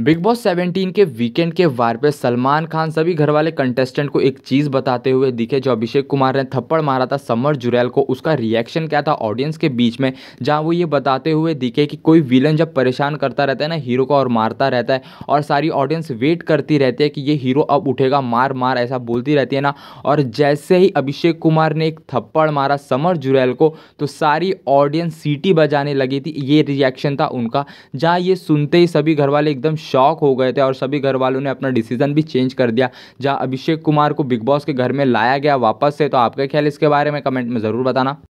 big boss 17 के weekend के वार पे सलमान खान सभी घर वाले कंटेस्टेंट को एक चीज़ बताते हुए दिखे जो अभिषेक कुमार ने थप्पड़ मारा था समर जुरैल को उसका रिएक्शन क्या था ऑडियंस के बीच में जहां वो ये बताते हुए दिखे कि कोई विलन जब परेशान करता रहता है ना हीरो को और मारता रहता है और सारी ऑडियंस वेट करती रहती है कि ये हीरो अब उठेगा मार मार ऐसा बोलती रहती है ना और जैसे ही अभिषेक कुमार ने एक थप्पड़ मारा समर जुरैल को तो सारी ऑडियंस सीटी बजाने लगी थी ये रिएक्शन था उनका जहाँ ये सुनते ही सभी घर वाले एकदम शॉक हो गए थे और सभी घर वालों ने अपना डिसीजन भी चेंज कर दिया जहाँ अभिषेक कुमार को बिग बॉस के घर में लाया गया वापस से तो आपका ख्याल इसके बारे में कमेंट में ज़रूर बताना